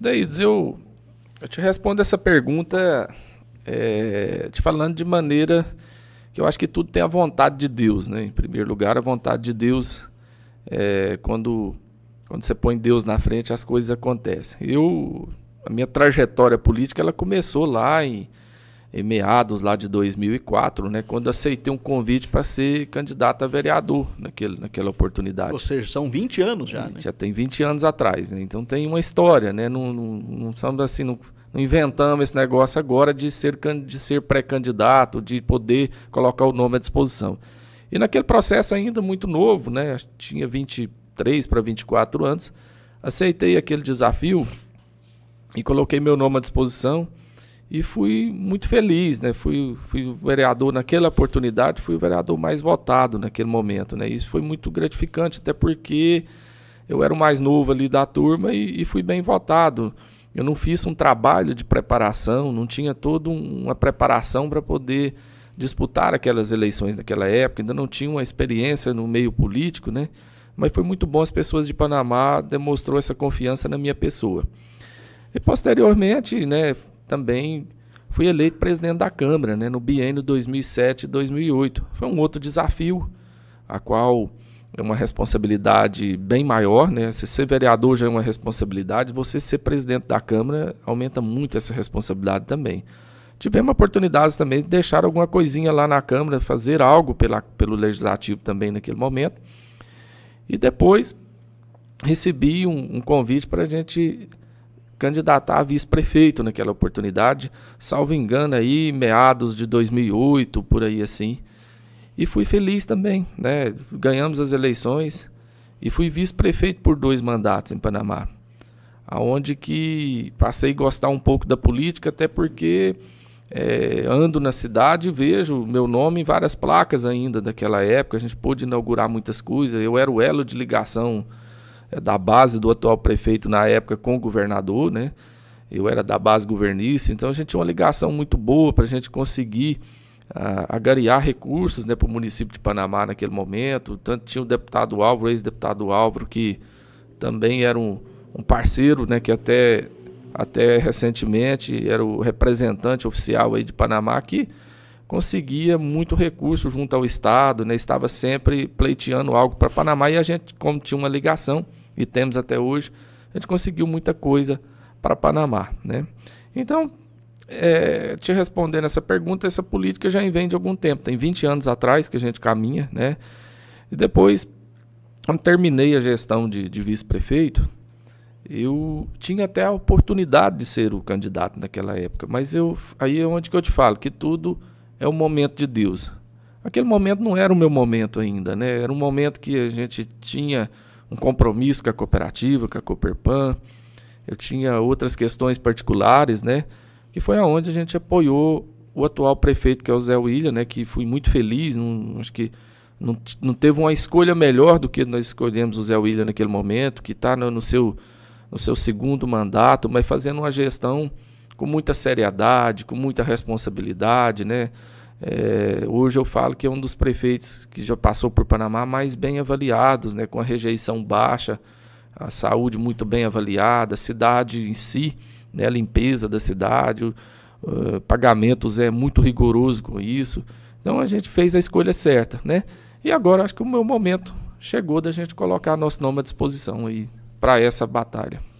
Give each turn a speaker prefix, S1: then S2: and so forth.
S1: Deides, eu, eu te respondo essa pergunta é, te falando de maneira que eu acho que tudo tem a vontade de Deus, né? Em primeiro lugar, a vontade de Deus é, quando quando você põe Deus na frente, as coisas acontecem. Eu a minha trajetória política ela começou lá em em meados lá de 2004, né, quando aceitei um convite para ser candidato a vereador naquele, naquela oportunidade. Ou seja, são 20 anos já, né? Já tem 20 anos atrás, né? Então tem uma história, né? Não, não, não estamos assim, não, não, inventamos esse negócio agora de ser, de ser pré-candidato, de poder colocar o nome à disposição. E naquele processo ainda muito novo, né? Tinha 23 para 24 anos, aceitei aquele desafio e coloquei meu nome à disposição e fui muito feliz, né? Fui, fui vereador naquela oportunidade, fui o vereador mais votado naquele momento, né? Isso foi muito gratificante, até porque eu era o mais novo ali da turma e, e fui bem votado. Eu não fiz um trabalho de preparação, não tinha toda uma preparação para poder disputar aquelas eleições naquela época, ainda não tinha uma experiência no meio político, né? Mas foi muito bom, as pessoas de Panamá demonstrou essa confiança na minha pessoa. E posteriormente, né, também fui eleito presidente da Câmara né, no biênio 2007-2008. Foi um outro desafio, a qual é uma responsabilidade bem maior. Né? Se ser vereador já é uma responsabilidade, você ser presidente da Câmara aumenta muito essa responsabilidade também. Tivemos oportunidades também de deixar alguma coisinha lá na Câmara, fazer algo pela, pelo Legislativo também naquele momento. E depois recebi um, um convite para a gente candidatar a vice-prefeito naquela oportunidade, salvo engano aí meados de 2008, por aí assim. E fui feliz também, né? Ganhamos as eleições e fui vice-prefeito por dois mandatos em Panamá, aonde que passei a gostar um pouco da política, até porque é, ando na cidade e vejo meu nome em várias placas ainda daquela época. A gente pôde inaugurar muitas coisas. Eu era o elo de ligação eh, da base do atual prefeito na época com o governador, né? Eu era da base governista, então a gente tinha uma ligação muito boa para a gente conseguir uh, agariar recursos né, para o município de Panamá naquele momento. Tanto tinha o deputado Álvaro, ex-deputado Álvaro, que também era um, um parceiro, né, que até, até recentemente era o representante oficial aí de Panamá, que conseguia muito recurso junto ao Estado, né? estava sempre pleiteando algo para Panamá e a gente, como tinha uma ligação, e temos até hoje, a gente conseguiu muita coisa para Panamá. Né? Então, é, te respondendo essa pergunta, essa política já vem de algum tempo, tem 20 anos atrás que a gente caminha, né? e depois, quando terminei a gestão de, de vice-prefeito, eu tinha até a oportunidade de ser o candidato naquela época, mas eu aí é onde que eu te falo que tudo é o momento de Deus. Aquele momento não era o meu momento ainda, né? Era um momento que a gente tinha um compromisso com a cooperativa, com a Cooperpan. Eu tinha outras questões particulares, né? Que foi aonde a gente apoiou o atual prefeito, que é o Zé William, né? Que fui muito feliz, não, acho que não, não teve uma escolha melhor do que nós escolhemos o Zé William naquele momento, que está no, no, seu, no seu segundo mandato, mas fazendo uma gestão com muita seriedade, com muita responsabilidade, né? É, hoje eu falo que é um dos prefeitos que já passou por Panamá mais bem avaliados, né? Com a rejeição baixa, a saúde muito bem avaliada, a cidade em si, né? A limpeza da cidade, o, eh, pagamentos é muito rigoroso com isso. Então a gente fez a escolha certa, né? E agora acho que o meu momento chegou da gente colocar nosso nome à disposição aí para essa batalha.